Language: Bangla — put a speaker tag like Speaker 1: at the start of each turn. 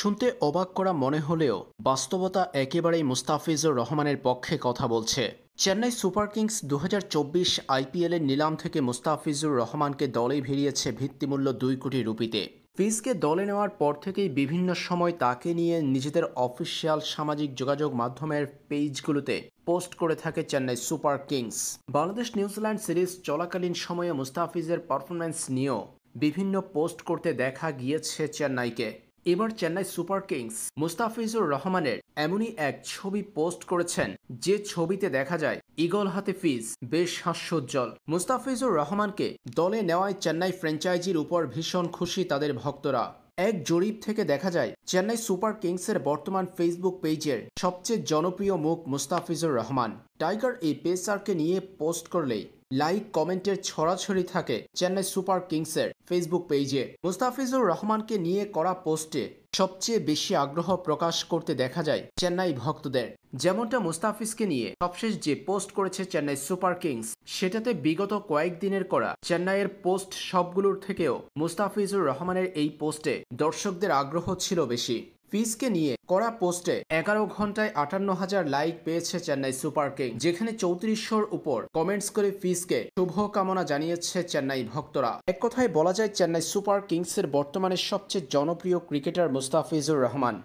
Speaker 1: শুনতে অবাক করা মনে হলেও বাস্তবতা একেবারেই মুস্তাফিজুর রহমানের পক্ষে কথা বলছে চেন্নাই সুপার কিংস দু আইপিএল চব্বিশ আইপিএলের নিলাম থেকে মুস্তাফিজুর রহমানকে দলে ভিড়িয়েছে ভিত্তিমূল্য দুই কোটি রুপিতে ফিজকে দলে নেওয়ার পর থেকেই বিভিন্ন সময় তাকে নিয়ে নিজেদের অফিসিয়াল সামাজিক যোগাযোগ মাধ্যমের পেজগুলোতে পোস্ট করে থাকে Chennai super kings Bangladesh New Zealand series চলাকালীন সময়ে মুস্তাফিজের পারফরম্যান্স নিয়েও বিভিন্ন পোস্ট করতে দেখা গিয়েছে চেন্নাইকে এবার চেন্নাই সুপার কিংস মুস্তাফিজুর রহমানের এমনই এক ছবি পোস্ট করেছেন যে ছবিতে দেখা যায় ইগল হাতে ফিজ বেশ হাস্যোজ্জ্বল মুস্তাফিজুর রহমানকে দলে নেওয়ায় চেন্নাই ফ্র্যাঞ্চাইজির উপর ভীষণ খুশি তাদের ভক্তরা এক জরিপ থেকে দেখা যায় চেন্নাই সুপার কিংসের বর্তমান ফেসবুক পেজের সবচেয়ে জনপ্রিয় মুখ মুস্তাফিজুর রহমান টাইগার এই পেসারকে নিয়ে পোস্ট করলেই লাইক কমেন্টের ছড়াছড়ি থাকে চেন্নাই সুপার কিংসের ফেসবুক পেজে মুস্তাফিজুর রহমানকে নিয়ে করা পোস্টে সবচেয়ে বেশি আগ্রহ প্রকাশ করতে দেখা যায় চেন্নাই ভক্তদের যেমনটা মুস্তাফিজকে নিয়ে সবশেষ যে পোস্ট করেছে চেন্নাই সুপার কিংস সেটাতে বিগত কয়েকদিনের করা চেন্নাইয়ের পোস্ট সবগুলোর থেকেও মুস্তাফিজুর রহমানের এই পোস্টে দর্শকদের আগ্রহ ছিল বেশি পিসকে নিয়ে করা পোস্টে এগারো ঘন্টায় আটান্ন হাজার লাইক পেয়েছে চেন্নাই সুপার কিং যেখানে চৌত্রিশশোর উপর কমেন্টস করে শুভ শুভকামনা জানিয়েছে চেন্নাই ভক্তরা এক কথায় বলা যায় চেন্নাই সুপার কিংসের বর্তমানে সবচেয়ে জনপ্রিয় ক্রিকেটার মুস্তাফিজুর রহমান